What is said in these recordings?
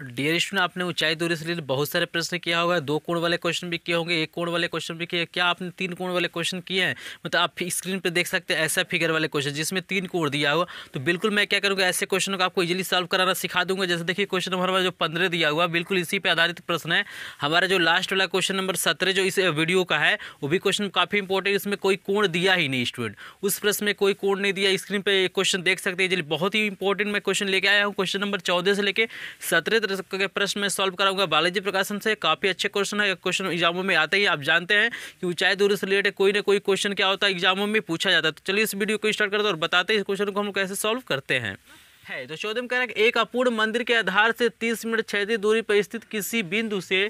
Dear student आपने ऊंचाई दूरी से रिलेटेड बहुत सारे प्रश्न किया होगा दो कोण वाले क्वेश्चन भी किए होंगे एक कोण वाले क्वेश्चन भी किए क्या आपने तीन कोण वाले क्वेश्चन किए हैं मतलब आप स्क्रीन पे देख सकते हैं ऐसा फिगर वाले क्वेश्चन जिसमें तीन कोण दिया हुआ तो बिल्कुल मैं क्या करूँगा ऐसे क्वेश्चन को आपको इजिली सॉल्व कराना सिखा दूंगा जैसे देखिए क्वेश्चन नंबर जो पंद्रह दिया हुआ बिल्कुल इसी पर आधारित प्रश्न है हमारा जो लास्ट वाला क्वेश्चन नंबर सत्रह जो इस वीडियो का है वो भी क्वेश्चन काफ़ी इंपॉर्टेंट इसमें कोई कोण दिया ही नहीं स्टूडेंट उस प्रश्न में कोई कोण नहीं दिया स्क्रीन पर क्वेश्चन देख सकते हैं बहुत ही इंपॉर्टेंट मैं क्वेश्चन लेके आया हूँ क्वेश्चन नंबर चौदह से लेकर सत्रह तरह के प्रश्न में सॉल्व कराऊंगा बालाजी प्रकाशन से काफ़ी अच्छे क्वेश्चन है क्वेश्चन एग्जामों में आते ही आप जानते हैं कि ऊंचाई दूरी से रिलेटेड कोई ना कोई क्वेश्चन क्या होता है एग्जामों में पूछा जाता है तो चलिए इस वीडियो को स्टार्ट करते हैं और बताते हैं इस क्वेश्चन को हम कैसे सॉल्व करते हैं है तो शोधम कह रहा है एक अपूर्ण मंदिर के आधार से 30 मिनट क्षैतिज दूरी पर स्थित किसी बिंदु से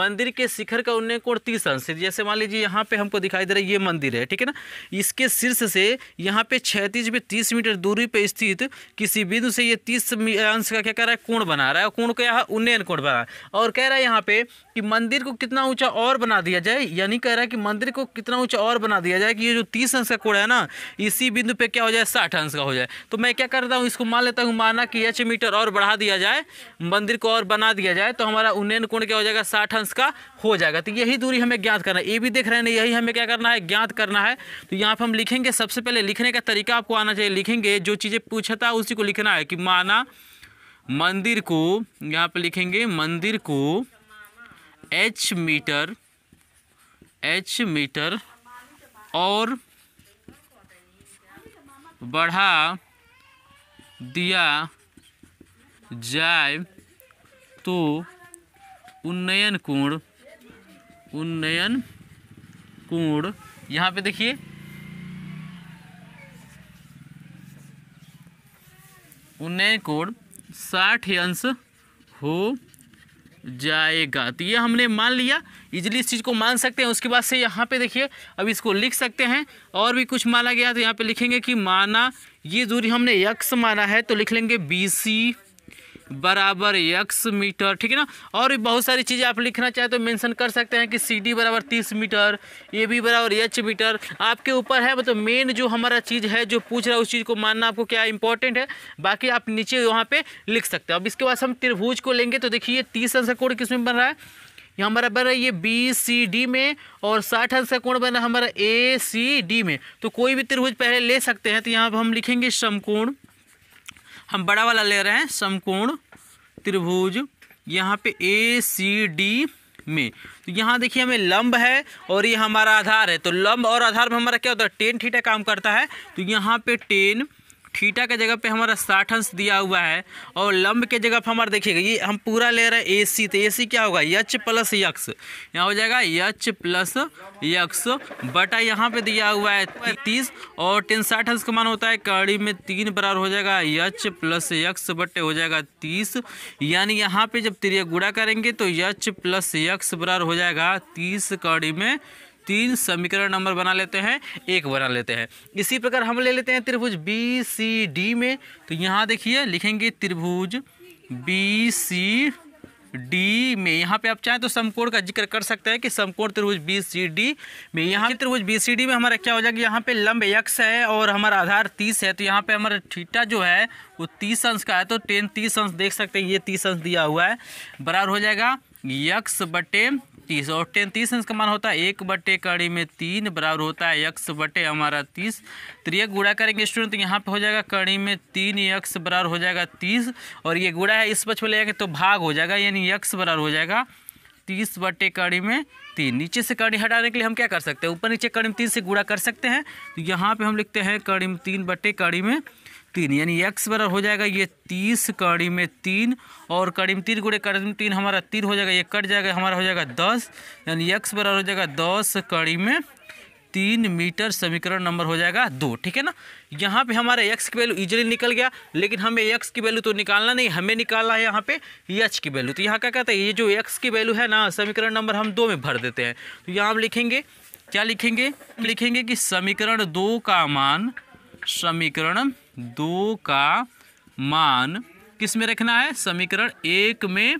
मंदिर के शिखर का उन्नयन कोण तीस अंश जैसे मान लीजिए यहाँ पे हमको दिखाई दे रहा है ये मंदिर है ठीक है ना इसके शीर्ष से यहाँ पे छत्तीस में तीस मीटर दूरी पर स्थित किसी बिंदु से ये तीस अंश का क्या कह रहा है कोण बना रहा है कोण का यहाँ उन्नयन कोण बना रहा है और कह रहा है यहाँ पे कि मंदिर को कितना ऊंचा और बना दिया जाए यानी कह रहा है कि मंदिर को कितना ऊंचा और बना दिया जाए कि ये जो तीस अंश का कोण है ना इसी बिंदु पे क्या हो जाए साठ अंश का हो जाए तो मैं क्या करता हूँ इसको मान लेता तक माना कि एच मीटर और बढ़ा दिया जाए मंदिर को और बना दिया जाए तो हमारा उन्नयन कोण क्या हो जाएगा साठ अंश का हो जाएगा तो यही दूरी हमें ज्ञात करना है ये भी देख रहे हैं यही हमें क्या करना है ज्ञात करना है तो यहाँ पर हम लिखेंगे सबसे पहले लिखने का तरीका आपको आना चाहिए लिखेंगे जो चीज़ें पूछता है उसी को लिखना है कि माना मंदिर को यहाँ पर लिखेंगे मंदिर को एच मीटर एच मीटर और बढ़ा दिया जाए तो उन्नयन कोण उन्नयन कोण यहाँ पे देखिए उन्नयन कोण साठ अंश हो जाएगा तो ये हमने मान लिया इजिली इस चीज़ को मान सकते हैं उसके बाद से यहाँ पे देखिए अब इसको लिख सकते हैं और भी कुछ माना गया तो यहाँ पे लिखेंगे कि माना ये दूरी हमने यक्स माना है तो लिख लेंगे बी सी बराबर यक्स मीटर ठीक है ना और भी बहुत सारी चीज़ें आप लिखना चाहें तो मेंशन कर सकते हैं कि सी डी बराबर तीस मीटर ए बी बराबर एच मीटर आपके ऊपर है मतलब मेन जो हमारा चीज़ है जो पूछ रहा है उस चीज़ को मानना आपको क्या इंपॉर्टेंट है बाकी आप नीचे वहाँ पर लिख सकते हैं अब इसके बाद हम त्रिभुज को लेंगे तो देखिए तीस अंश कोड किस में बन रहा है ये हमारा बन रहा है ये बी सी डी में और साठ अंश बन कोण बना हमारा ए सी डी में तो कोई भी त्रिभुज पहले ले सकते हैं तो यहाँ पर हम लिखेंगे समकोण हम बड़ा वाला ले रहे हैं समकोण त्रिभुज यहाँ पे ए सी डी में तो यहाँ देखिए हमें लंब है और ये हमारा आधार है तो लंब और आधार में हमारा क्या होता है टेन थीटा काम करता है तो यहाँ पे टेन थीटा के जगह पे हमारा साठ अंश दिया हुआ है और लंब के जगह पे हमारा देखिएगा ये हम पूरा ले रहे हैं ए सी तो ए सी क्या होगा यच प्लस यक्स यहाँ हो जाएगा यच प्लस यक्स बटा यहाँ पे दिया हुआ है तीस और टेन साठ अंश का मान होता है कड़ी में तीन बराबर हो जाएगा यच प्लस यक्स बटे हो जाएगा तीस यानी यहाँ पर जब त्रिया गुड़ा करेंगे तो यच प्लस यक्स बराबर हो जाएगा तीस कड़ी में तीन समीकरण नंबर बना लेते हैं एक बना लेते हैं इसी प्रकार हम ले लेते हैं त्रिभुज बी सी डी में तो यहाँ देखिए लिखेंगे त्रिभुज बी सी डी में यहाँ पे आप चाहें तो समकोण का जिक्र कर सकते हैं कि समकोण त्रिभुज बी सी डी में यहाँ त्रिभुज बी सी डी में हमारा क्या हो जाएगा यहाँ पे लंब यक्ष है और हमारा आधार तीस है तो यहाँ पे हमारा ठीटा जो है वो तीस अंश का है तो टेन तीस अंश देख सकते हैं ये तीस अंश दिया हुआ है बराबर हो जाएगा यक्स बटे तीस और टेन तीस अंश का मान होता है एक बटे कड़ी में तीन बराबर होता है यक्स बटे हमारा तीस तो ये गुड़ा करेंगे स्टूडेंट तो यहाँ पे हो जाएगा कड़ी में तीन यक्स बराबर हो जाएगा तीस और ये गुड़ा है इस पक्ष में ले जाएंगे तो भाग हो जाएगा यानी यक्स बराबर हो जाएगा तीस बटे कड़ी में तीन नीचे से कड़ी हटाने के लिए हम क्या कर सकते हैं ऊपर नीचे कड़ी में तीन से गुड़ा कर सकते हैं तो यहाँ पर हम लिखते हैं कड़ी में तीन बटे कड़ी में तीन यानी एक्स बराबर हो जाएगा ये तीस कड़ी में तीन और कड़ी में तीन गुड़े कड़ी में तीन हमारा तीन हो जाएगा ये कट जाएगा हमारा हो जाएगा दस यानी एक्स बराबर हो जाएगा दस कड़ी में तीन मीटर समीकरण नंबर हो जाएगा दो ठीक है ना यहाँ पे हमारा एक्स की वैल्यू इजिली निकल गया लेकिन हमें एक्स की वैल्यू तो निकालना नहीं हमें निकालना है यहाँ पे एच की वैल्यू तो यहाँ क्या कहता है ये जो एक्स की वैल्यू है ना समीकरण नंबर हम दो में भर देते हैं तो यहाँ हम लिखेंगे क्या लिखेंगे लिखेंगे कि समीकरण दो का मान समीकरण दो का मान किस में रखना है समीकरण एक में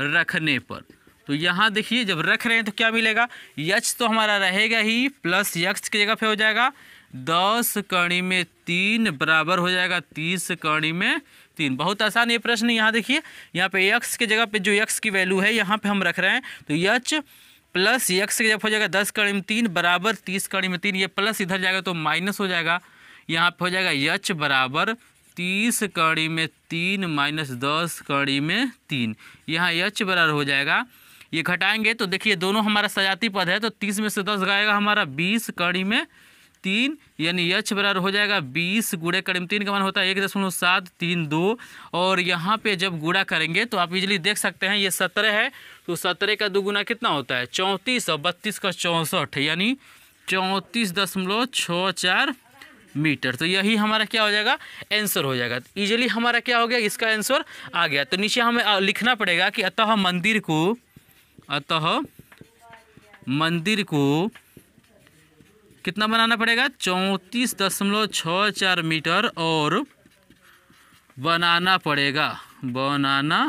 रखने पर तो यहाँ देखिए जब रख रहे हैं तो क्या मिलेगा यक्ष तो हमारा रहेगा ही प्लस यक्ष की जगह पे हो जाएगा दस कड़ी में तीन बराबर हो जाएगा तीस कणी में तीन बहुत आसान ये प्रश्न यहाँ देखिए यहाँ पे यक्ष के जगह पे जो यक्ष की वैल्यू है यहाँ पे हम रख रहे हैं तो यच प्लस यक्ष की जगह हो जाएगा दस कड़ी में तीन बराबर तीस कड़ी में तीन ये प्लस इधर जाएगा तो माइनस हो जाएगा यहाँ पे हो जाएगा यच बराबर तीस कड़ी में तीन माइनस दस कड़ी में तीन यहाँ यच बराबर हो जाएगा ये घटाएंगे तो देखिए दोनों हमारा सजाती पद है तो तीस में से दस गएगा हमारा बीस कड़ी में तीन यानी यच बराबर हो जाएगा बीस गुड़े में तीन का मान होता है एक दशमलव सात तीन दो और यहाँ पे जब गुड़ा करेंगे तो आप इजली देख सकते हैं ये सत्रह है तो सत्रह का दो गुना कितना होता है चौंतीस और बत्तीस का चौंसठ यानी चौंतीस दशमलव छः चार मीटर तो यही हमारा क्या हो जाएगा आंसर हो जाएगा इजीली हमारा क्या हो गया इसका आंसर आ गया तो नीचे हमें लिखना पड़ेगा कि अतः मंदिर को अतः मंदिर को कितना बनाना पड़ेगा चौंतीस दशमलव छः चार मीटर और बनाना पड़ेगा बनाना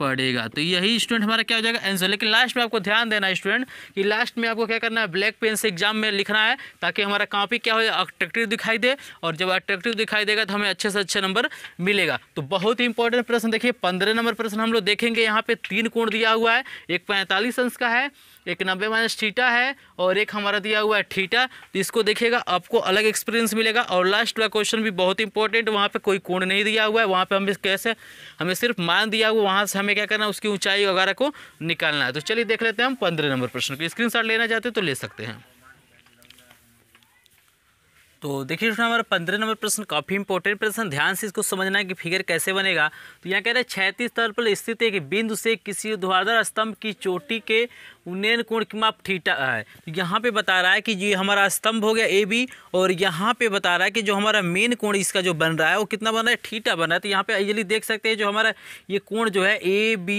पड़ेगा तो यही स्टूडेंट हमारा क्या हो जाएगा आंसर लेकिन लास्ट में आपको ध्यान देना स्टूडेंट कि लास्ट में आपको क्या करना है ब्लैक पेन से एग्जाम में लिखना है ताकि हमारा कॉपी क्या हो जाए अट्रैक्टिव दिखाई दे और जब अट्रैक्टिव दिखाई देगा तो हमें अच्छे से अच्छे नंबर मिलेगा तो बहुत ही इंपॉर्टेंट प्रश्न देखिए पंद्रह नंबर प्रश्न हम लोग देखेंगे यहाँ पे तीन कोण दिया हुआ है एक पैंतालीस अंश का है एक नब्बे माइनस थीटा है और एक हमारा दिया हुआ है थीटा तो इसको देखिएगा आपको अलग एक्सपीरियंस मिलेगा और लास्ट वाला क्वेश्चन भी बहुत इंपॉर्टेंट वहाँ पे कोई कोण नहीं दिया हुआ है वहाँ पे हमें कैसे हमें सिर्फ मान दिया हुआ वहाँ से हमें क्या करना है उसकी ऊंचाई वगैरह को निकालना है तो चलिए देख लेते हैं हम पंद्रह नंबर प्रश्न को स्क्रीन लेना चाहते हैं तो ले सकते हैं तो देखिए इसमें हमारा पंद्रह नंबर प्रश्न काफ़ी इंपॉर्टेंट प्रश्न ध्यान से इसको समझना है कि फिगर कैसे बनेगा तो यहाँ कह रहे हैं छैतीस तल पर स्थित एक बिंदु से किसी द्वारा स्तंभ की चोटी के उन्नयन कोण की माप थीटा है यहाँ पे बता रहा है कि ये हमारा स्तंभ हो गया ए बी और यहाँ पे बता रहा है कि जो हमारा मेन कोण इसका जो बन रहा है वो कितना बन रहा है थीटा बन रहा है तो यहाँ पे इजिली देख सकते हैं जो हमारा ये कोण जो है ए बी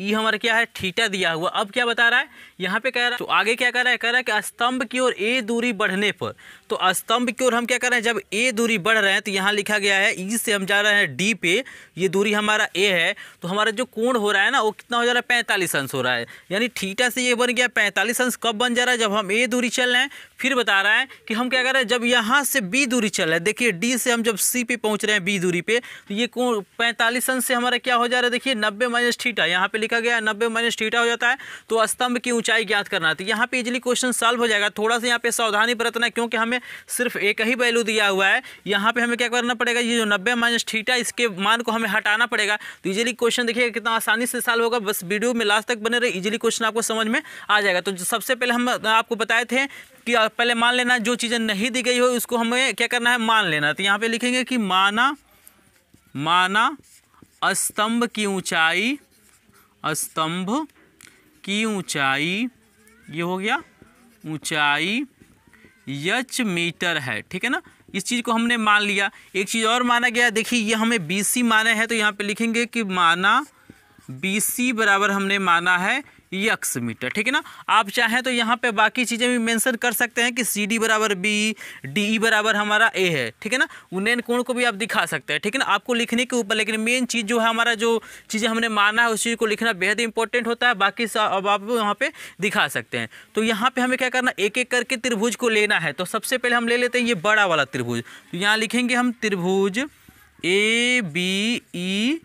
ई हमारा क्या है थीटा दिया हुआ अब क्या बता रहा है यहाँ पे कह रहा है तो आगे क्या कर रहा है कह रहा है कि स्तंभ की ओर ए दूरी बढ़ने पर तो स्तंभ की ओर हम क्या कर रहे हैं जब ए दूरी बढ़ रहे हैं तो यहाँ लिखा गया है ई से हम जा रहे हैं डी पे ये दूरी हमारा ए है तो हमारा जो कोण हो रहा है ना वो कितना हो जा रहा है पैंतालीस अंश हो रहा है यानी थीटा से ये बन गया पैंतालीस अंश कब बन जा रहा है जब हम ए दूरी चल रहे हैं फिर बता रहा है कि हम क्या कर रहे हैं जब यहाँ से बी दूरी चल रहा है देखिए डी से हम जब सी पे पहुँच रहे हैं बी दूरी पे तो ये कौन पैंतालीस अंश से हमारा क्या हो जा रहा है देखिए नब्बे माइनस ठीठा यहाँ पर लिखा गया है नब्बे माइनस ठीठा हो जाता है तो स्तंभ की ऊंचाई ज्ञात करना तो यहाँ पर इजिली क्वेश्चन सॉल्व हो जाएगा थोड़ा सा यहाँ पे सावधानी बरतना है क्योंकि हमें सिर्फ एक ही वैल्यू दिया हुआ है यहाँ पर हमें क्या करना पड़ेगा ये जो नब्बे माइनस ठीठा इसके मान को हमें हटाना पड़ेगा तो इजिली क्वेश्चन देखिए कितना आसानी से सॉल्व होगा बस वीडियो में लास्ट तक बने रहे इजिली क्वेश्चन आपको समझ में आ जाएगा तो सबसे पहले हम आपको बताए थे कि पहले मान लेना जो चीज़ें नहीं दी गई हो उसको हमें क्या करना है मान लेना तो यहाँ पे लिखेंगे कि माना माना स्तंभ की ऊंचाई स्तंभ की ऊंचाई ये हो गया ऊंचाई यच मीटर है ठीक है ना इस चीज़ को हमने मान लिया एक चीज़ और माना गया देखिए ये हमें बी सी माना है तो यहाँ पे लिखेंगे कि माना बी सी बराबर हमने माना है यक्स मीटर ठीक है ना आप चाहें तो यहाँ पे बाकी चीज़ें भी मेंशन कर सकते हैं कि सी डी बराबर बी डी ई बराबर हमारा ए है ठीक है ना उन्नयन कोण को भी आप दिखा सकते हैं ठीक है ना आपको लिखने के ऊपर लेकिन मेन चीज़ जो है हमारा जो चीज़ें हमने माना है उस चीज़ को लिखना बेहद इंपॉर्टेंट होता है बाकी अब आप यहाँ पर दिखा सकते हैं तो यहाँ पर हमें क्या करना एक एक करके त्रिभुज को लेना है तो सबसे पहले हम ले लेते हैं ये बड़ा वाला त्रिभुज तो यहाँ लिखेंगे हम त्रिभुज ए बी ई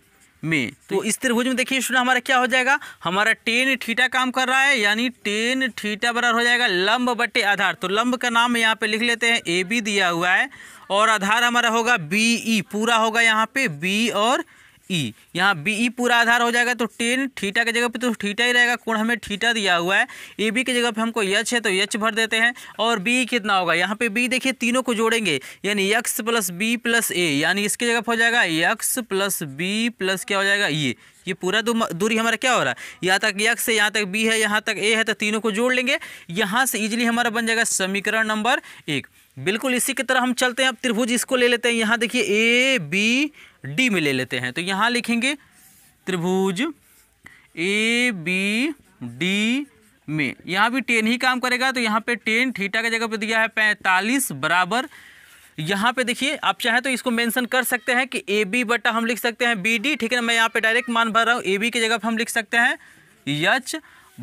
में तो, तो इस त्रिभुज में देखिए स्टूडेंट हमारा क्या हो जाएगा हमारा टेन ठीटा काम कर रहा है यानी टेन ठीटा बराबर हो जाएगा लंब बटे आधार तो लंब का नाम यहाँ पे लिख लेते हैं ए बी दिया हुआ है और आधार हमारा होगा बी ई e, पूरा होगा यहाँ पे बी और ई e। यहाँ बी ई e पूरा आधार हो जाएगा तो टेन ठीटा की जगह पे तो ठीटा ही रहेगा कोण हमें ठीटा दिया हुआ है ए बी की जगह पे हमको यच है तो यच भर देते हैं और बी कितना होगा यहाँ पे बी देखिए तीनों को जोड़ेंगे यानी X plus B plus A यानी इसकी जगह पर हो जाएगा यक्स प्लस बी प्लस क्या हो जाएगा ये e। ये पूरा दूरी हमारा क्या हो रहा है यहाँ तक यक्स से यहाँ तक बी है यहाँ तक ए है तो तीनों को जोड़ लेंगे यहाँ से इजिली हमारा बन जाएगा समीकरण नंबर एक बिल्कुल इसी की तरह हम चलते हैं अब त्रिभुज इसको ले लेते हैं यहाँ देखिए ए बी डी में ले लेते हैं तो यहाँ लिखेंगे त्रिभुज ए बी डी में यहाँ भी टेन ही काम करेगा तो यहाँ पे टेन थीटा के जगह पे दिया है पैंतालीस बराबर यहाँ पे देखिए आप चाहे तो इसको मेंशन कर सकते हैं कि ए बी बटा हम लिख सकते हैं बी डी ठीक है ना मैं यहाँ पे डायरेक्ट मान भर रहा हूँ ए बी की जगह पर हम लिख सकते हैं यच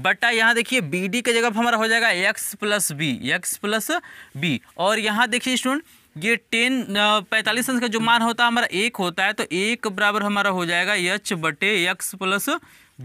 बटा यहाँ देखिए बी डी की जगह पर हमारा हो जाएगा X plus B X plus B और यहाँ देखिए स्टूडेंट ये टेन पैंतालीस अंश का जो मान होता है हमारा एक होता है तो एक बराबर हमारा हो जाएगा यच बटे यक्स प्लस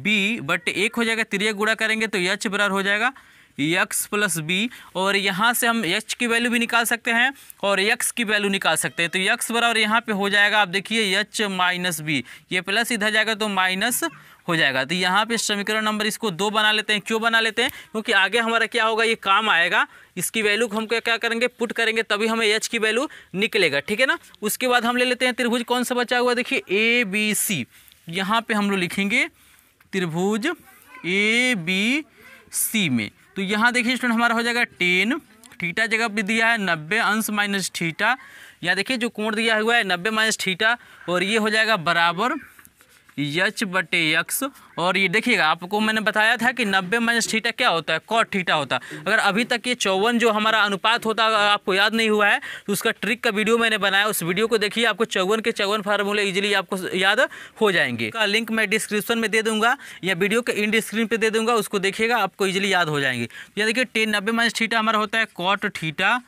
बी बटे एक हो जाएगा त्रिया गुड़ा करेंगे तो यच बराबर हो जाएगा यक्स प्लस बी और यहाँ से हम यच की वैल्यू भी निकाल सकते हैं और यक्स की वैल्यू निकाल सकते हैं तो यक्स बराबर यहाँ पे हो जाएगा आप देखिए यच माइनस बी ये प्लस इधर जाएगा तो माइनस हो जाएगा तो यहाँ पे समीकरण नंबर इसको दो बना लेते हैं क्यों बना लेते हैं क्योंकि आगे हमारा क्या होगा ये काम आएगा इसकी वैल्यू को हम क्या क्या करेंगे पुट करेंगे तभी हमें एच की वैल्यू निकलेगा ठीक है ना उसके बाद हम ले लेते हैं त्रिभुज कौन सा बचा हुआ देखिए ए बी सी यहाँ पे हम लोग लिखेंगे त्रिभुज ए बी सी में तो यहाँ देखिए स्टूडेंट हमारा हो जाएगा टेन थीटा जगह भी दिया है नब्बे अंश माइनस थीटा यहाँ देखिए जो कोण दिया हुआ है नब्बे माइनस थीटा और ये हो जाएगा बराबर यच बटे यक्स और ये देखिएगा आपको मैंने बताया था कि नब्बे माइनस ठीटा क्या होता है कॉट ठीटा होता है अगर अभी तक ये चौवन जो हमारा अनुपात होता है आपको याद नहीं हुआ है तो उसका ट्रिक का वीडियो मैंने बनाया उस वीडियो को देखिए आपको चौवन के चौवन फार्मूले इजीली आपको याद हो जाएंगे का लिंक मैं डिस्क्रिप्शन में दे दूंगा या वीडियो के इंड स्क्रीन पर दे दूंगा उसको देखिएगा आपको ईजिली याद हो जाएंगे या देखिए टेन नब्बे माइनस ठीटा हमारा होता है कॉट ठीटा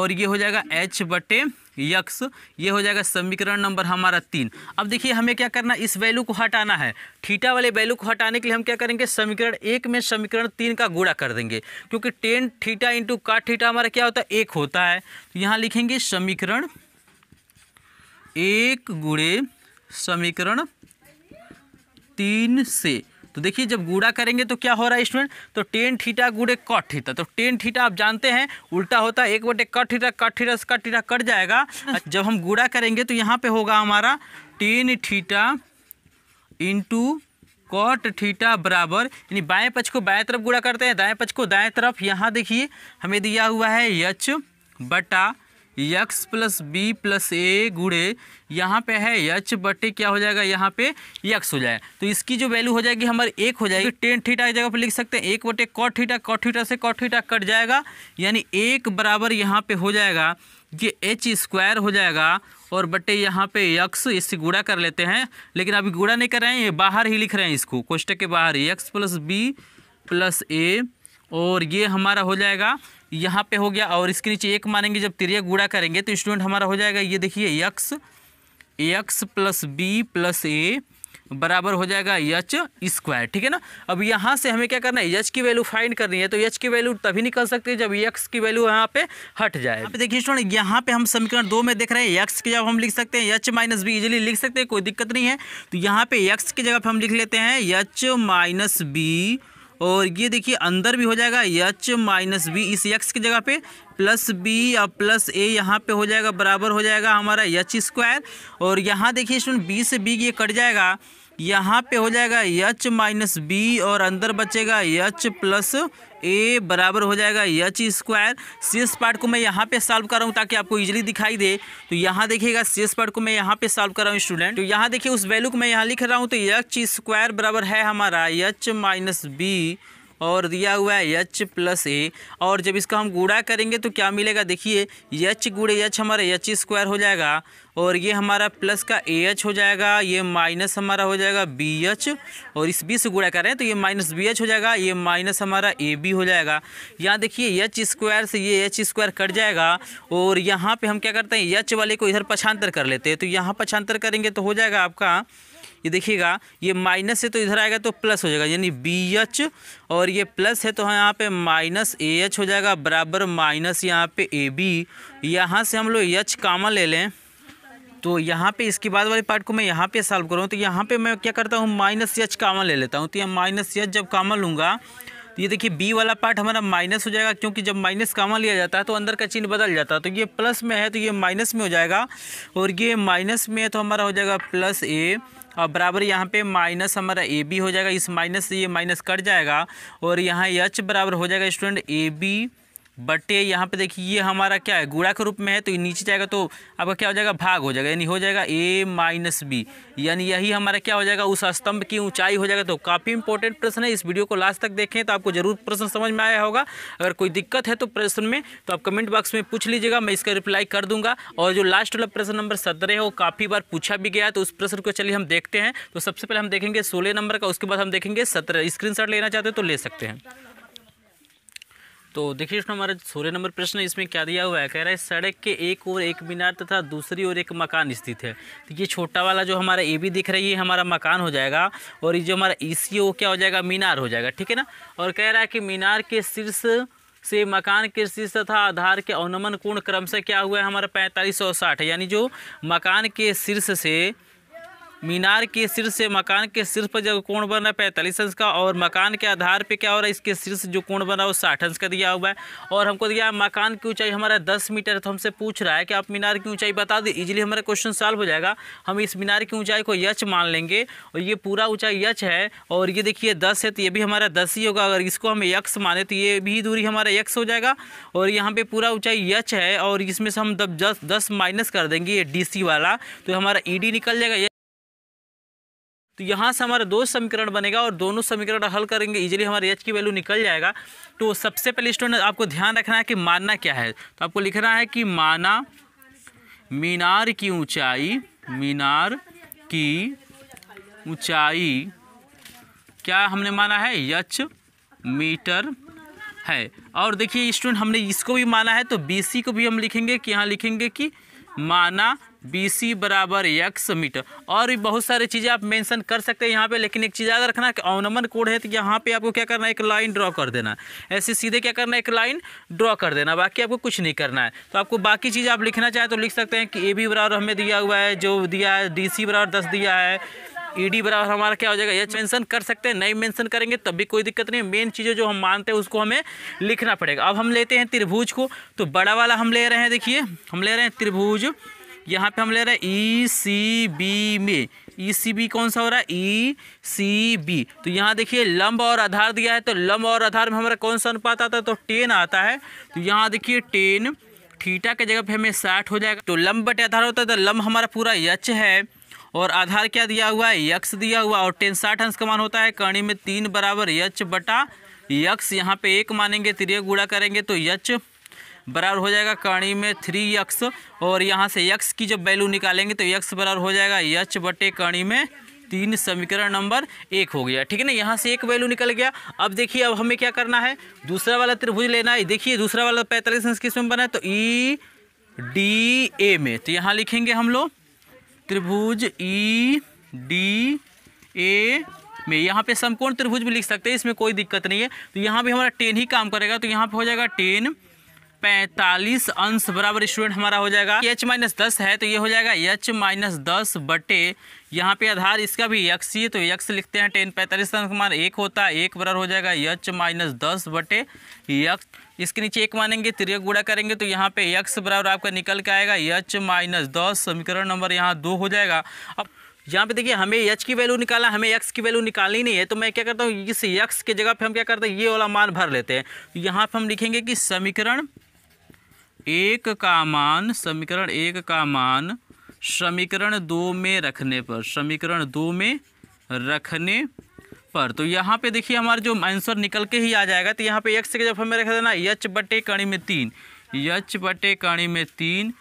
और ये हो जाएगा एच बटे यक्स ये हो जाएगा समीकरण नंबर हमारा तीन अब देखिए हमें क्या करना इस वैल्यू को हटाना है थीटा वाले वैल्यू को हटाने के लिए हम क्या करेंगे समीकरण एक में समीकरण तीन का गुणा कर देंगे क्योंकि tan theta into cot theta हमारा क्या होता है एक होता है तो यहाँ लिखेंगे समीकरण एक गुड़े समीकरण तीन से तो देखिए जब गुड़ा करेंगे तो क्या हो रहा है स्टूडेंट तो टेन ठीटा गुड़े कट ठीटा तो टेन ठीटा आप जानते हैं उल्टा होता है एक बटे कट ठीटा कट ठीटा से कट ठीटा कट जाएगा हाँ। जब हम गुड़ा करेंगे तो यहाँ पे होगा हमारा tan theta into cot theta बराबर यानी बाएं पक्ष को बाएं तरफ गुड़ा करते हैं दाएं पक्ष को दाएं तरफ यहाँ देखिए हमें दिया हुआ है यच बटा x plus B plus a गुड़े यहाँ पे है यच बटे क्या हो जाएगा यहाँ पे यक्स हो जाए तो इसकी जो वैल्यू हो जाएगी हमारे एक हो जाएगी टेन थीटा की जगह पर लिख सकते हैं एक बटे कॉट थीटा कॉट थीटा से कॉट थीटा कट जाएगा यानी एक बराबर यहाँ पे हो जाएगा ये एच स्क्वायर हो जाएगा और बटे यहाँ पे यक्स इससे गुड़ा कर लेते हैं लेकिन अभी गुड़ा नहीं कर रहे हैं ये बाहर ही लिख रहे हैं इसको कोष्टक के बाहर x plus B plus a और ये हमारा हो जाएगा यहाँ पे हो गया और इसके नीचे एक मानेंगे जब त्रिया गुड़ा करेंगे तो स्टूडेंट हमारा हो जाएगा ये देखिए x x plus B plus a बराबर हो जाएगा यच स्क्वायर ठीक है ना अब यहाँ से हमें क्या करना है यच की वैल्यू फाइंड करनी है तो यच की वैल्यू तभी निकल सकती है जब यक्स की वैल्यू यहाँ पे हट जाए अब देखिए स्टूडेंट यहाँ पे हम समीकरण दो में देख रहे हैं यक्स की जगह हम लिख सकते हैं यच माइनस बी इजिली लिख सकते हैं कोई दिक्कत नहीं है तो यहाँ पे यक्स की जगह पर हम लिख लेते हैं यच माइनस बी और ये देखिए अंदर भी हो जाएगा एच माइनस बी इस यक्स की जगह पे प्लस बी या प्लस ए यहाँ पे हो जाएगा बराबर हो जाएगा हमारा एच स्क्वायर और यहाँ देखिए इसमें बी से बी ये कट जाएगा यहाँ पे हो जाएगा यच माइनस बी और अंदर बचेगा यच प्लस ए बराबर हो जाएगा यच स्क्वायर शेष पार्ट को मैं यहाँ पे सॉल्व कर रहा हूँ ताकि आपको इजीली दिखाई दे तो यहाँ देखिएगा शेष पार्ट को मैं यहाँ पे सॉल्व कर रहा हूँ स्टूडेंट तो यहाँ देखिए उस वैल्यू को मैं यहाँ लिख रहा हूँ तो यच स्क्वायर बराबर है हमारा यच माइनस बी और दिया हुआ है यच प्लस ए और जब इसका हम गुड़ा करेंगे तो क्या मिलेगा देखिए यच गुड़े यच हमारा यच स्क्वायर हो जाएगा और ये हमारा प्लस का ए एच हो जाएगा ये माइनस हमारा हो जाएगा बी एच और इस बी से गुड़ा करें तो ये माइनस बी एच हो जाएगा ये माइनस हमारा ए बी हो जाएगा यहाँ देखिए एच स्क्वायर से ये एच स्क्वायर कट जाएगा और यहाँ पे हम क्या करते हैं एच वाले को इधर पछांतर कर लेते हैं तो यहाँ पछांतर करेंगे तो हो जाएगा आपका ये देखिएगा ये माइनस है तो इधर आएगा तो प्लस हो जाएगा यानी बी एच और ये प्लस है तो यहाँ पे माइनस ए एच हो जाएगा बराबर माइनस यहाँ पे ए बी यहाँ से हम लोग एच कामा ले लें तो यहाँ पे इसके बाद वाले पार्ट को मैं यहाँ पे सॉल्व करूँ तो यहाँ पे मैं क्या करता हूँ माइनस एच कामा ले लेता हूँ तो यहाँ माइनस एच जब कामा लूँगा तो ये देखिए बी वाला पार्ट हमारा माइनस हो जाएगा क्योंकि जब माइनस कामा लिया जाता है तो अंदर का चिन्ह बदल जाता है तो ये प्लस में है तो ये माइनस में हो जाएगा और ये माइनस में है तो हमारा हो जाएगा प्लस ए और बराबर यहाँ पे माइनस हमारा ए बी हो जाएगा इस माइनस से ये माइनस कट जाएगा और यहाँ एच बराबर हो जाएगा स्टूडेंट ए बी बटे यहाँ पे देखिए ये हमारा क्या है गुड़ा के रूप में है तो नीचे जाएगा तो आपका क्या हो जाएगा भाग हो जाएगा यानी हो जाएगा ए माइनस बी यानी यही हमारा क्या हो जाएगा उस स्तंभ की ऊंचाई हो जाएगा तो काफ़ी इंपॉर्टेंट प्रश्न है इस वीडियो को लास्ट तक देखें तो आपको जरूर प्रश्न समझ में आया होगा अगर कोई दिक्कत है तो प्रश्न में तो आप कमेंट बॉक्स में पूछ लीजिएगा मैं इसका रिप्लाई कर दूंगा और जो लास्ट वाला प्रश्न नंबर सत्रह है वो काफ़ी बार पूछा भी गया तो उस प्रश्न को चलिए हम देखते हैं तो सबसे पहले हम देखेंगे सोलह नंबर का उसके बाद हम देखेंगे सत्रह स्क्रीन लेना चाहते हैं तो ले सकते हैं तो देखिए इसमें हमारा सोलह नंबर प्रश्न इसमें क्या दिया हुआ है कह रहा है सड़क के एक और एक मीनार तथा दूसरी ओर एक मकान स्थित है तो ये छोटा वाला जो हमारा ए बी दिख रही है हमारा मकान हो जाएगा और ये जो हमारा ई सी ओ क्या हो जाएगा मीनार हो जाएगा ठीक है ना और कह रहा है कि मीनार के शीर्ष से मकान के शीर्ष तथा आधार के अवनमन कोण क्रम से क्या हुआ है हमारा पैंतालीस सौ साठ यानी जो मकान के शीर्ष से मीनार के शीर्ष से मकान के शीर्ष पर जो कोण बन रहा है पैंतालीस अंश का और मकान के आधार पे क्या हो रहा है इसके शीर्ष जो कोण बन रहा है वो साठ अंश का दिया हुआ है और हमको दिया मकान की ऊंचाई हमारा दस मीटर है तो हमसे पूछ रहा है कि आप मीनार की ऊंचाई बता दें इजीली हमारा क्वेश्चन सॉल्व हो जाएगा हम इस मीनार की ऊँचाई को यच मान लेंगे और ये पूरा ऊँचाई यच है और ये देखिए दस है तो ये भी हमारा दस ही होगा अगर इसको हम यक्स माने तो ये भी दूरी हमारा यक्स हो जाएगा और यहाँ पर पूरा ऊँचाई यच है और इसमें से हम दस दस माइनस कर देंगे ये डी वाला तो हमारा ई e निकल जाएगा तो यहाँ से हमारा दो समीकरण बनेगा और दोनों समीकरण हल करेंगे इजीली हमारे एच की वैल्यू निकल जाएगा तो सबसे पहले स्टूडेंट आपको ध्यान रखना है कि मानना क्या है तो आपको लिखना है कि माना मीनार की ऊंचाई मीनार की ऊंचाई क्या हमने माना है यच मीटर है और देखिए स्टूडेंट हमने इसको भी माना है तो बी को भी हम लिखेंगे कि यहाँ लिखेंगे कि माना बी सी बराबर यक्स मीटर और भी बहुत सारी चीज़ें आप मेंशन कर सकते हैं यहाँ पे लेकिन एक चीज़ याद रखना कि अवनमन कोड है तो यहाँ पे आपको क्या करना है एक लाइन ड्रॉ कर देना ऐसे सीधे क्या करना है एक लाइन ड्रॉ कर देना बाकी आपको कुछ नहीं करना है तो आपको बाकी चीज़ आप लिखना चाहें तो लिख सकते हैं कि ए बी बराबर हमें दिया हुआ है जो दिया है डी सी बराबर दस दिया है ईडी e बराबर हमारा क्या हो जाएगा ये मेंशन कर सकते हैं नहीं मेंशन करेंगे तब भी कोई दिक्कत नहीं मेन चीज़ें जो हम मानते हैं उसको हमें लिखना पड़ेगा अब हम लेते हैं त्रिभुज को तो बड़ा वाला हम ले रहे हैं देखिए हम ले रहे हैं त्रिभुज यहाँ पे हम ले रहे हैं ई सी बी में ई सी बी कौन सा हो रहा है ई सी बी तो यहाँ देखिए लंब और आधार दिया है तो लंब और आधार में हमारा कौन सा अनुपात आता है तो टेन आता है तो यहाँ देखिए टेन थीटा के जगह पे हमें साठ हो जाएगा तो लंब बटे आधार होता है तो लंब हमारा पूरा यच है और आधार क्या दिया हुआ है यक्स दिया हुआ और टेन साठ अंश का मान होता है कर्णी में तीन बराबर यच बटा यक्स यहाँ पे एक मानेंगे त्रिय गुड़ा करेंगे तो यच बराबर हो जाएगा कर्णी में थ्री यक्स और यहाँ से यक्स की जब वैल्यू निकालेंगे तो यक्स बराबर हो जाएगा यच बटे कर्णी में तीन समीकरण नंबर एक हो गया ठीक है ना यहाँ से एक वैल्यू निकल गया अब देखिए अब हमें क्या करना है दूसरा वाला त्रिभुज लेना है देखिए दूसरा वाला पैंतालीस अंश किस में बना है तो ई डी ए में तो यहाँ लिखेंगे हम लोग त्रिभुज ई डी ए में यहाँ पे समकोण त्रिभुज भी लिख सकते हैं इसमें कोई दिक्कत नहीं है तो यहाँ भी हमारा टेन ही काम करेगा तो यहाँ पे हो जाएगा टेन पैंतालीस अंश बराबर स्टूडेंट हमारा हो जाएगा एच माइनस दस है तो ये हो जाएगा एच माइनस दस बटे यहाँ पे आधार इसका भी यक्स ही तो यक्स लिखते हैं टेन पैंतालीस अंश मान एक होता है एक बराबर हो जाएगा एच माइनस दस बटे यक्स इसके नीचे एक मानेंगे त्रियोग गुड़ा करेंगे तो यहाँ पे यक्स बराबर आपका निकल के आएगा यच माइनस दस समीकरण नंबर यहाँ दो हो जाएगा अब यहाँ पे देखिए हमें यच की वैल्यू निकालना हमें यक्स की वैल्यू निकालनी नहीं है तो मैं क्या करता हूँ इस यक्स के जगह पे हम क्या करते हैं ये वाला मान भर लेते हैं यहाँ पे हम लिखेंगे कि समीकरण एक का मान समीकरण एक का मान समीकरण दो में रखने पर समीकरण दो में रखने पर तो यहाँ पे देखिए हमारा जो आंसर निकल के ही आ जाएगा तो यहाँ पे एक्स के जब हमें रख देना यच बटे कणी में तीन यच बटे कणी में तीन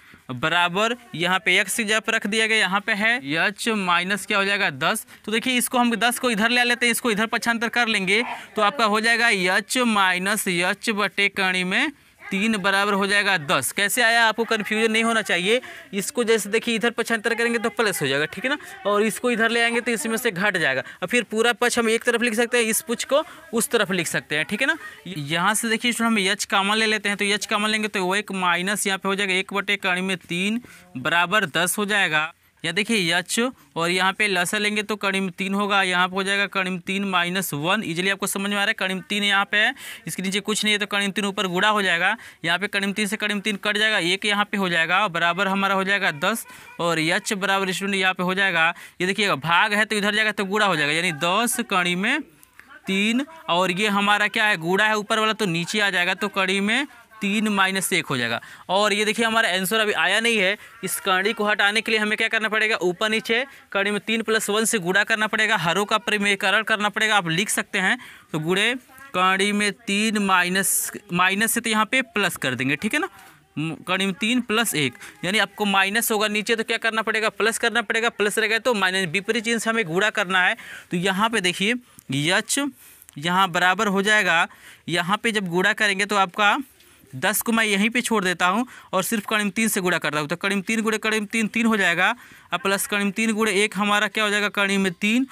बराबर यहाँ पे एक्स जब रख दिया गया यहाँ पे है यच माइनस क्या हो जाएगा दस तो देखिए इसको हम दस को इधर ले लेते हैं इसको इधर पक्षांतर कर लेंगे तो आपका हो जाएगा यच माइनस यच बटे कणी में तीन बराबर हो जाएगा दस कैसे आया आपको कन्फ्यूजन नहीं होना चाहिए इसको जैसे देखिए इधर पचहत्तर करेंगे तो प्लस हो जाएगा ठीक है ना और इसको इधर ले आएंगे तो इसमें से घट जाएगा और फिर पूरा पक्ष हम एक तरफ लिख सकते हैं इस पुछ को उस तरफ लिख सकते हैं ठीक है ना यहाँ से देखिए इसमें हम यच कामन ले लेते हैं तो यच कामन लेंगे तो वो एक माइनस यहाँ पर हो जाएगा एक बटे कड़ी में तीन बराबर दस हो जाएगा या देखिए यच और यहाँ पे लसा लेंगे तो कणिम तीन होगा यहाँ पे हो जाएगा कणिम तीन माइनस वन इजिली आपको समझ में आ रहा है कणिम तीन यहाँ पे है इसके नीचे कुछ नहीं है तो कणिम तीन ऊपर गुड़ा हो जाएगा यहाँ पे कणिम तीन से कणिम तीन कट जाएगा एक यहाँ पे हो जाएगा बराबर हमारा हो जाएगा दस और यच बराबर स्टूडेंट यहाँ पे हो जाएगा ये देखिएगा भाग है तो इधर जाएगा तो गुड़ा हो जाएगा यानी दस कड़ी में तीन और ये हमारा क्या है गुड़ा है ऊपर वाला तो नीचे आ जाएगा तो कड़ी में तीन माइनस एक हो जाएगा और ये देखिए हमारा आंसर अभी आया नहीं है इस कड़ी को हटाने के लिए हमें क्या करना पड़ेगा ऊपर नीचे कड़ी में तीन प्लस वन से गुड़ा करना पड़ेगा हरों का परिमेकरण करना पड़ेगा आप लिख सकते हैं तो गुड़े कड़ी में तीन माइनस माइनस से तो यहाँ पे प्लस कर देंगे ठीक है ना कड़ी में तीन प्लस एक यानी आपको माइनस होगा नीचे तो क्या करना पड़ेगा प्लस करना पड़ेगा प्लस रहेगा तो माइनस विपरीत चीन से हमें गुड़ा करना है तो यहाँ पर देखिए यच यहाँ बराबर हो जाएगा यहाँ पर जब गुड़ा करेंगे तो आपका दस को मैं यहीं पे छोड़ देता हूँ और सिर्फ कड़िम तीन से गुड़ा रहा हूँ तो कड़ीम तीन गुड़े कड़ीम तीन तीन हो जाएगा और प्लस कड़ीम तीन गुड़े एक हमारा क्या हो जाएगा में तीन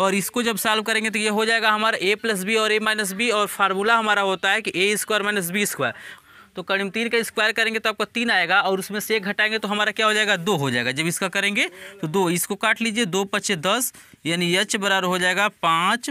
और इसको जब सॉल्व करेंगे तो ये हो जाएगा हमारा ए प्लस बी और ए माइनस बी और फार्मूला हमारा होता है कि a square minus b square तो करीम तीन का स्क्वायर करेंगे तो आपका तीन आएगा और उसमें से एक घटाएंगे तो हमारा क्या हो जाएगा दो हो जाएगा जब इसका करेंगे तो दो इसको काट लीजिए दो पच्चे दस यानी यच बराबर हो जाएगा पाँच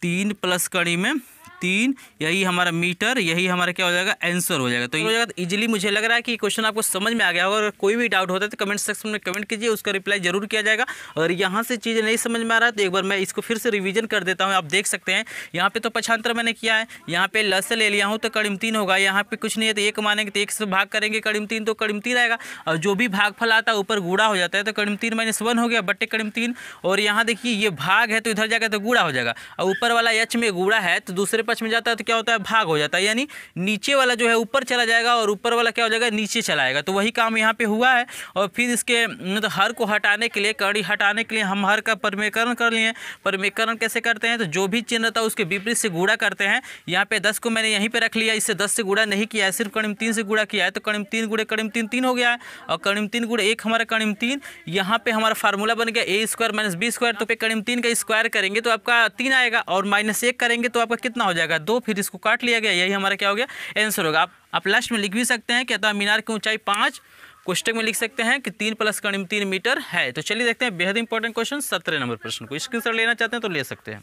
तीन प्लस कड़ी में तीन यही हमारा मीटर यही हमारा क्या हो जाएगा आंसर हो जाएगा तो ये हो जाएगा इजिली मुझे लग रहा है कि क्वेश्चन आपको समझ में आ गया होगा अगर कोई भी डाउट होता है तो कमेंट सेक्शन में कमेंट कीजिए उसका रिप्लाई जरूर किया जाएगा और यहाँ से चीज़ें नहीं समझ में आ रहा है तो एक बार मैं इसको फिर से रिविजन कर देता हूँ आप देख सकते हैं यहाँ पे तो पछांतर मैंने किया है यहाँ पे लस ले लिया हूँ तो तीन होगा यहाँ पे कुछ नहीं है तो एक मानेंगे तो एक से भाग करेंगे तीन तो तीन आएगा और जो भी फल आता है ऊपर गूढ़ा हो जाता है तो तीन माइनस वन हो गया बट्टे तीन और यहाँ देखिए ये भाग है तो इधर जाएगा तो गूढ़ा हो जाएगा और ऊपर वाला एच में गूढ़ा है तो दूसरे पर आपस में जाता है तो क्या होता है भाग हो जाता है यानी नीचे वाला जो है ऊपर चला जाएगा और ऊपर वाला क्या हो जाएगा नीचे चलाएगा तो वही काम यहाँ पर हुआ है और फिर इसके मतलब हर को हटाने के लिए कड़ी हटाने के लिए हम हर का परमेकरण कर लिए परमेकरण कैसे करते हैं तो जो भी चिन्ह था उसके विपरीत से गुड़ा करते हैं यहाँ पे दस को मैंने यहीं पे रख लिया इससे दस से गुड़ा नहीं किया है सिर्फ कणिम तीन से गुड़ा किया है तो कणिम तीन गुड़े कणिम तीन तीन हो गया है और कणिम तीन गुड़े एक हमारा कणिम तीन यहाँ पे हमारा फार्मूला बन गया a square minus b square तो पे कणिम तीन का स्क्वायर करेंगे तो आपका तीन आएगा और माइनस एक करेंगे तो आपका कितना हो जाएगा दो फिर इसको काट लिया गया यही हमारा क्या हो गया आंसर होगा आप आप लास्ट में लिख भी सकते हैं कि अतः मीनार की ऊंचाई पाँच क्वेश्चन में लिख सकते हैं कि तीन प्लस कर्ण तीन मीटर है तो चलिए देखते हैं बेहद इंपॉर्टेंट क्वेश्चन सत्रह नंबर प्रश्न को इसके स्क्रीन लेना चाहते हैं तो ले सकते हैं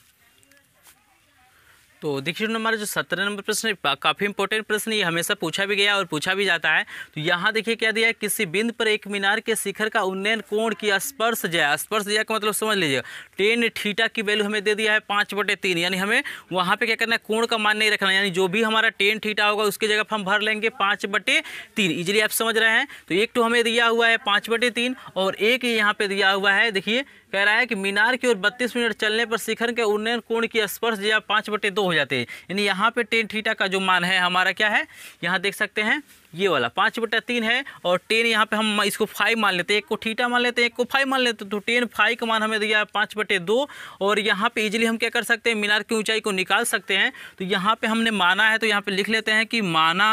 तो देखिए हमारा जो सत्रह नंबर प्रश्न काफ़ी इंपॉर्टेंट प्रश्न ये हमेशा पूछा भी गया और पूछा भी जाता है तो यहाँ देखिए क्या दिया है किसी बिंद पर एक मीनार के शिखर का उन्नयन कोण की स्पर्श जया स्पर्श जय का मतलब समझ लीजिए टेन ठीटा की वैल्यू हमें दे दिया है पाँच बटे तीन यानी हमें वहाँ पर क्या करना है कोण का मान नहीं रखना यानी जो भी हमारा टेन ठीटा होगा उसकी जगह हम भर लेंगे पाँच बटे तीन आप समझ रहे हैं तो एक तो हमें दिया हुआ है पाँच बटे तीन और एक यहाँ पर दिया हुआ है देखिए कह रहा है कि मीनार की ओर बत्तीस मिनट चलने पर शिखर के उन्नयन कोण की स्पर्श या पाँच बटे दो हो जाते हैं यानी यहाँ पे टेन थीटा का जो मान है हमारा क्या है यहाँ देख सकते हैं ये वाला पाँच बटा तीन है और टेन यहाँ पे हम इसको फाइव मान लेते हैं एक को थीटा मान लेते हैं एक को फाइव मान लेते हैं तो टेन फाइव का मान हमें दिया है पाँच बटे दो और यहाँ पे इजीली हम क्या कर सकते हैं मीनार की ऊंचाई को निकाल सकते हैं तो यहाँ पे हमने माना है तो यहाँ पे लिख लेते हैं कि माना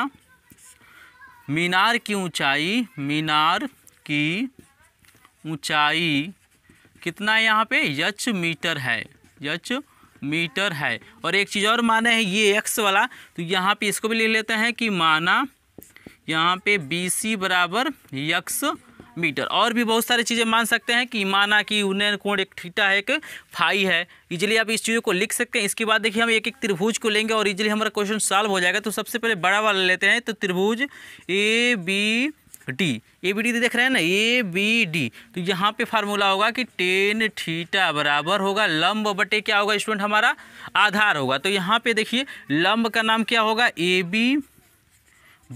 मीनार की ऊंचाई मीनार की ऊंचाई कितना है यहाँ पे यच मीटर है यच मीटर है और एक चीज़ और माना है ये एक्स वाला तो यहाँ पे इसको भी लिख लेते हैं कि माना यहाँ पे बी सी बराबर यक्स मीटर और भी बहुत सारी चीज़ें मान सकते हैं कि माना कि उन्नयन कोण एक ठीटा है एक फाई है इजिली आप इस चीज़ों को लिख सकते हैं इसके बाद देखिए हम एक एक त्रिभुज को लेंगे और इजिली हमारा क्वेश्चन सॉल्व हो जाएगा तो सबसे पहले बड़ा वाला लेते हैं तो त्रिभुज A B D A B D देख रहे हैं ना ए बी डी तो यहाँ पे फार्मूला होगा कि टेन थीटा बराबर होगा लंब बटे क्या होगा स्टूडेंट हमारा आधार होगा तो यहाँ पे देखिए लंब का नाम क्या होगा ए बी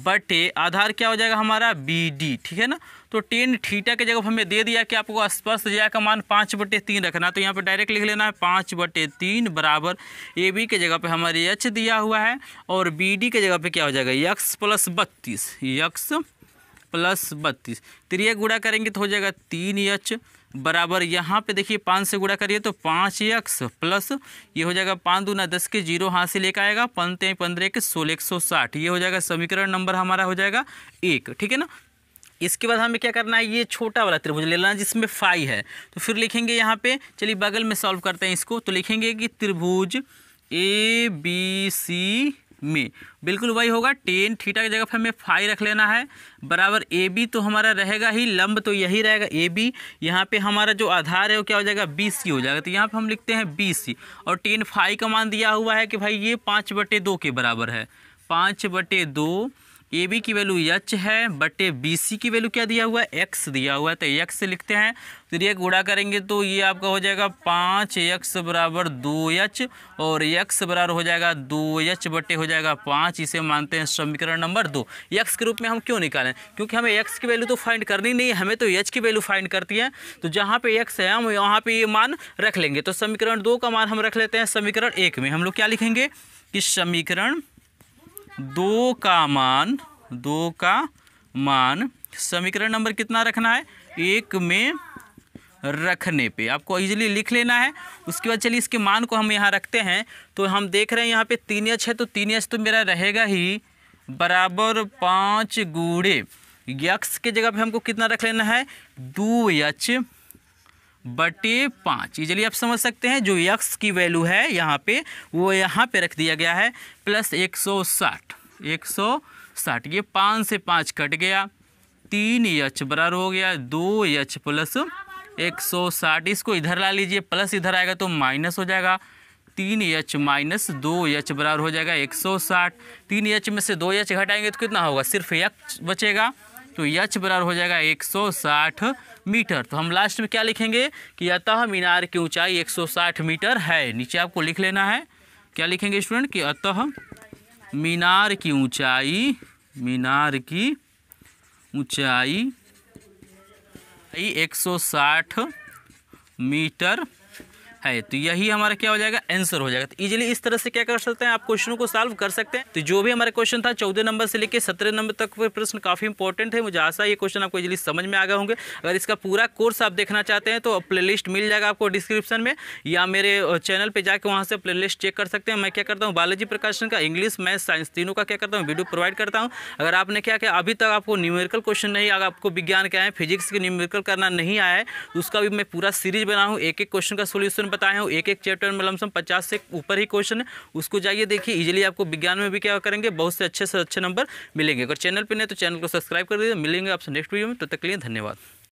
बटे आधार क्या हो जाएगा हमारा बी डी ठीक है ना तो टेन ठीटा के जगह हमें दे दिया कि आपको स्पर्श जया का मान पाँच बटे तीन रखना तो यहाँ पे डायरेक्ट लिख लेना है पाँच बटे तीन बराबर ए बी के जगह पे हमारे एच दिया हुआ है और बी डी के जगह पे क्या हो जाएगा यक्स प्लस बत्तीस यक्स प्लस बत्तीस त्रिय गुड़ा करेंगे तो हो जाएगा तीन एच बराबर यहाँ पे देखिए पाँच से गुड़ा करिए तो पाँच एक्स प्लस ये हो जाएगा पाँच दूना दस के जीरो हाथ से लेकर आएगा पंद्रह पंद्रह के सोलह एक सौ साठ ये हो जाएगा समीकरण नंबर हमारा हो जाएगा एक ठीक है ना इसके बाद हमें क्या करना है ये छोटा वाला त्रिभुज ले लेना जिसमें फाइव है तो फिर लिखेंगे यहाँ पे चलिए बगल में सॉल्व करते हैं इसको तो लिखेंगे कि त्रिभुज ए बी सी में बिल्कुल वही होगा टेन थीटा की जगह पर हमें फाइव रख लेना है बराबर ए बी तो हमारा रहेगा ही लंब तो यही रहेगा ए बी यहाँ पे हमारा जो आधार है वो क्या हो जाएगा बी सी हो जाएगा तो यहाँ पे हम लिखते हैं बी सी और टेन फाइव का मान दिया हुआ है कि भाई ये पाँच बटे दो के बराबर है पाँच बटे दो ए बी की वैल्यू एच है बटे बी सी की वैल्यू क्या दिया हुआ है एक्स दिया हुआ है तो एक्स लिखते हैं फिर एक गुड़ा करेंगे तो ये आपका हो जाएगा पाँच एक्स बराबर दो एच और एक्स बराबर हो जाएगा दो एच बटे हो जाएगा पाँच इसे मानते हैं समीकरण नंबर दो एक्स के रूप में हम क्यों निकालें क्योंकि हमें एक्स की वैल्यू तो फाइंड करनी नहीं हमें तो एच की वैल्यू फाइंड करती है तो जहाँ पर एक्स है हम वहाँ पर ये मान रख लेंगे तो समीकरण दो का मान हम रख लेते हैं समीकरण एक में हम लोग क्या लिखेंगे कि समीकरण दो का मान दो का मान समीकरण नंबर कितना रखना है एक में रखने पे आपको इजीली लिख लेना है उसके बाद चलिए इसके मान को हम यहाँ रखते हैं तो हम देख रहे हैं यहाँ पे तीन एच है तो तीन एच तो मेरा रहेगा ही बराबर पाँच गूढ़े यक्स के जगह पे हमको कितना रख लेना है दो एच बटे पाँच इजली आप समझ सकते हैं जो यक्स की वैल्यू है यहाँ पे वो यहाँ पे रख दिया गया है प्लस एक सौ साठ एक सौ साठ ये पाँच से पाँच कट गया तीन यच बराबर हो गया दो यच प्लस एक सौ साठ इसको इधर ला लीजिए प्लस इधर आएगा तो माइनस हो जाएगा तीन यच माइनस दो यच बराबर हो जाएगा एक सौ साठ तीन यच में से दो यच घटाएंगे तो कितना होगा सिर्फ यक्ष बचेगा तो यच बराबर हो जाएगा 160 मीटर तो हम लास्ट में क्या लिखेंगे कि अतः मीनार की ऊंचाई 160 मीटर है नीचे आपको लिख लेना है क्या लिखेंगे स्टूडेंट कि अतः मीनार की ऊंचाई मीनार की ऊंचाई 160 मीटर है तो यही हमारा क्या हो जाएगा आंसर हो जाएगा तो इजिली इस तरह से क्या कर सकते हैं आप क्वेश्चनों को सॉल्व कर सकते हैं तो जो भी हमारा क्वेश्चन था चौदह नंबर से लेकर सत्रह नंबर तक प्रश्न काफ़ी इंपॉर्टेंट है मुझे आशा ये क्वेश्चन आपको इजिली समझ में आ गए होंगे अगर इसका पूरा कोर्स आप देखना चाहते हैं तो प्ले मिल जाएगा आपको डिस्क्रिप्शन में या मेरे चैनल पर जाकर वहाँ से प्ले चेक कर सकते हैं मैं क्या करता हूँ बालाजी प्रकाशन का इंग्लिश मैथ साइंस तीनों का क्या करता हूँ वीडियो प्रोवाइड करता हूँ अगर आपने क्या किया अभी तक आपको न्यूमेरिकल क्वेश्चन नहीं अगर आपको विज्ञान क्या है फिजिक्स के न्यूमेरिकल करना नहीं आया है तो उसका भी मैं पूरा सीरीज बनाऊँ एक एक क्वेश्चन का सोल्यूशन बताए हैं एक एक चैप्टर में लमसम मतलब पचास से ऊपर ही क्वेश्चन है उसको जाइए देखिए इजिली आपको विज्ञान में भी क्या करेंगे बहुत से अच्छे से अच्छे नंबर मिलेंगे अगर चैनल पर नहीं तो चैनल को सब्सक्राइब कर दीजिए मिलेंगे आपसे नेक्स्ट वीडियो में तब तक के लिए धन्यवाद